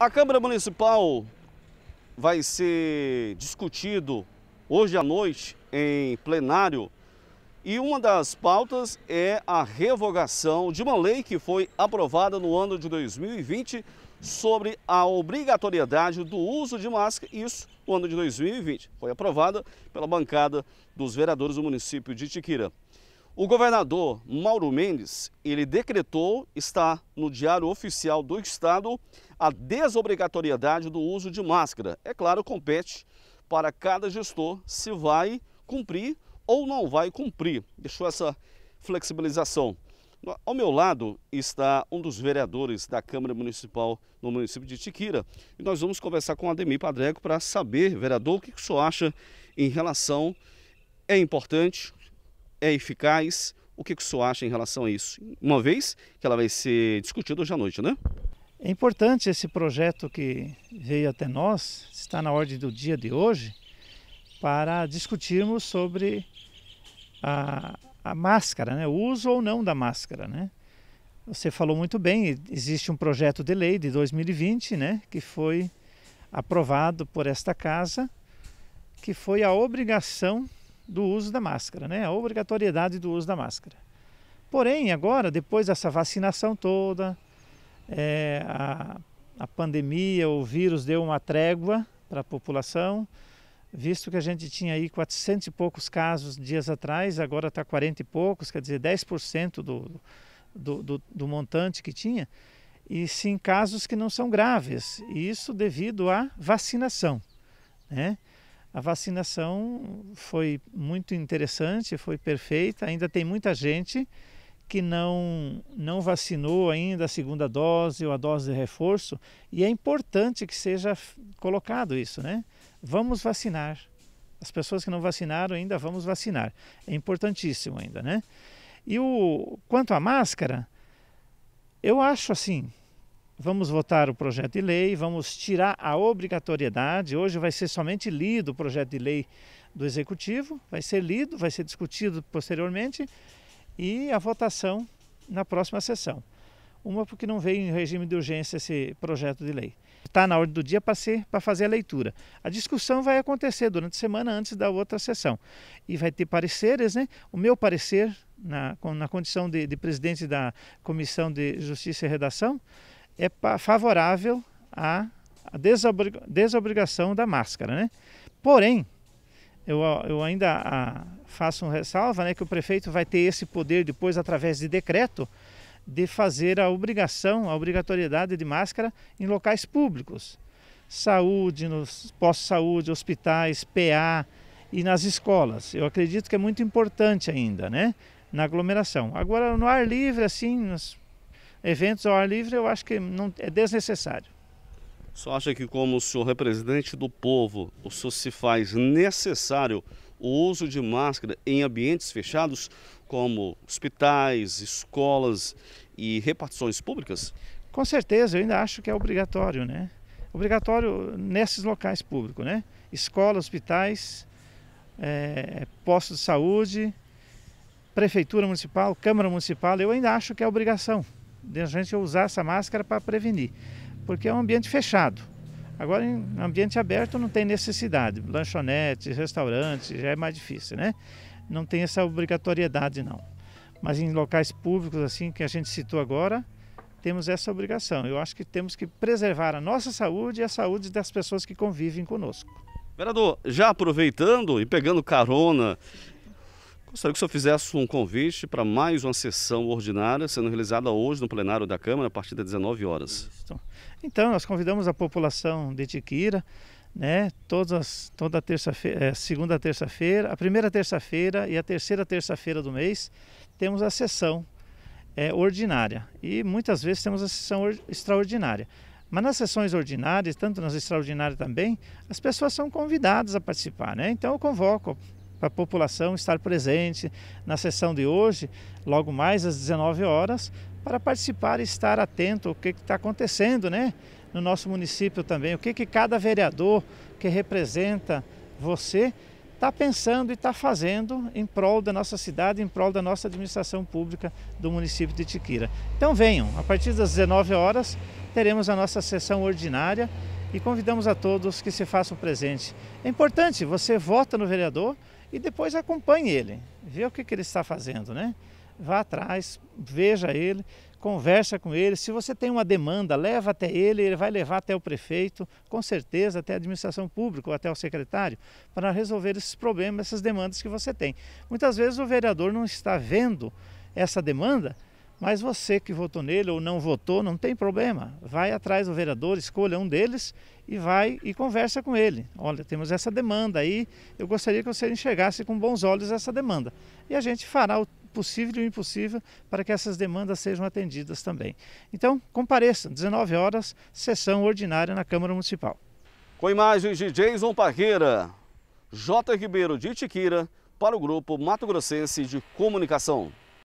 A Câmara Municipal vai ser discutido hoje à noite em plenário e uma das pautas é a revogação de uma lei que foi aprovada no ano de 2020 sobre a obrigatoriedade do uso de máscara, isso no ano de 2020. Foi aprovada pela bancada dos vereadores do município de Tiquira. O governador Mauro Mendes, ele decretou, está no Diário Oficial do Estado, a desobrigatoriedade do uso de máscara. É claro, compete para cada gestor se vai cumprir ou não vai cumprir. Deixou essa flexibilização. Ao meu lado está um dos vereadores da Câmara Municipal no município de Tiquira. E nós vamos conversar com o Ademir Padreco para saber, vereador, o que o senhor acha em relação. É importante é eficaz? O que, que o senhor acha em relação a isso? Uma vez que ela vai ser discutida hoje à noite, né? É importante esse projeto que veio até nós, está na ordem do dia de hoje, para discutirmos sobre a, a máscara, né? o uso ou não da máscara. Né? Você falou muito bem, existe um projeto de lei de 2020 né? que foi aprovado por esta casa, que foi a obrigação do uso da máscara, né? A obrigatoriedade do uso da máscara. Porém, agora, depois dessa vacinação toda, é, a, a pandemia, o vírus deu uma trégua para a população, visto que a gente tinha aí 400 e poucos casos dias atrás, agora está 40 e poucos, quer dizer, 10% do, do, do, do montante que tinha, e sim casos que não são graves, e isso devido à vacinação. Né? A vacinação foi muito interessante, foi perfeita. Ainda tem muita gente que não, não vacinou ainda a segunda dose ou a dose de reforço, e é importante que seja colocado isso, né? Vamos vacinar. As pessoas que não vacinaram ainda vamos vacinar. É importantíssimo ainda, né? E o quanto à máscara, eu acho assim, vamos votar o projeto de lei, vamos tirar a obrigatoriedade. Hoje vai ser somente lido o projeto de lei do Executivo, vai ser lido, vai ser discutido posteriormente e a votação na próxima sessão. Uma porque não veio em regime de urgência esse projeto de lei. Está na ordem do dia para, ser, para fazer a leitura. A discussão vai acontecer durante a semana antes da outra sessão. E vai ter pareceres, né? O meu parecer, na, na condição de, de presidente da Comissão de Justiça e Redação, é favorável à desobrigação da máscara. Né? Porém, eu, eu ainda a, ah, faço um ressalva né, que o prefeito vai ter esse poder depois, através de decreto, de fazer a obrigação, a obrigatoriedade de máscara em locais públicos. Saúde, nos postos de saúde, hospitais, PA e nas escolas. Eu acredito que é muito importante ainda, né? Na aglomeração. Agora, no ar livre, assim, nos eventos ao ar livre eu acho que não, é desnecessário. O senhor acha que, como o senhor representante é do povo, o senhor se faz necessário o uso de máscara em ambientes fechados, como hospitais, escolas e repartições públicas? Com certeza, eu ainda acho que é obrigatório, né? Obrigatório nesses locais públicos, né? Escolas, hospitais, é, postos de saúde, prefeitura municipal, câmara municipal, eu ainda acho que é obrigação de a gente usar essa máscara para prevenir, porque é um ambiente fechado. Agora, em ambiente aberto, não tem necessidade. Lanchonete, restaurante, já é mais difícil, né? Não tem essa obrigatoriedade, não. Mas em locais públicos, assim, que a gente citou agora, temos essa obrigação. Eu acho que temos que preservar a nossa saúde e a saúde das pessoas que convivem conosco. Vereador, já aproveitando e pegando carona Gostaria que o senhor fizesse um convite para mais uma sessão ordinária sendo realizada hoje no plenário da Câmara a partir das 19 horas. Então, nós convidamos a população de Tiquira, né, todas, toda terça-feira, é, eh, segunda terça-feira, a primeira terça-feira e a terceira terça-feira do mês, temos a sessão é, ordinária e muitas vezes temos a sessão extraordinária. Mas nas sessões ordinárias, tanto nas extraordinárias também, as pessoas são convidadas a participar, né? Então eu convoco para a população estar presente na sessão de hoje, logo mais às 19 horas, para participar e estar atento ao que está acontecendo né? no nosso município também, o que, que cada vereador que representa você está pensando e está fazendo em prol da nossa cidade, em prol da nossa administração pública do município de Tiquira. Então venham, a partir das 19 horas teremos a nossa sessão ordinária e convidamos a todos que se façam presente. É importante, você vota no vereador, e depois acompanhe ele, vê o que, que ele está fazendo, né? Vá atrás, veja ele, conversa com ele. Se você tem uma demanda, leva até ele, ele vai levar até o prefeito, com certeza até a administração pública ou até o secretário, para resolver esses problemas, essas demandas que você tem. Muitas vezes o vereador não está vendo essa demanda mas você que votou nele ou não votou, não tem problema. Vai atrás do vereador, escolha um deles e vai e conversa com ele. Olha, temos essa demanda aí, eu gostaria que você enxergasse com bons olhos essa demanda. E a gente fará o possível e o impossível para que essas demandas sejam atendidas também. Então, compareça, 19 horas, sessão ordinária na Câmara Municipal. Com imagens de Jason Parreira, J. Ribeiro de Tiquira, para o Grupo Mato Grossense de Comunicação.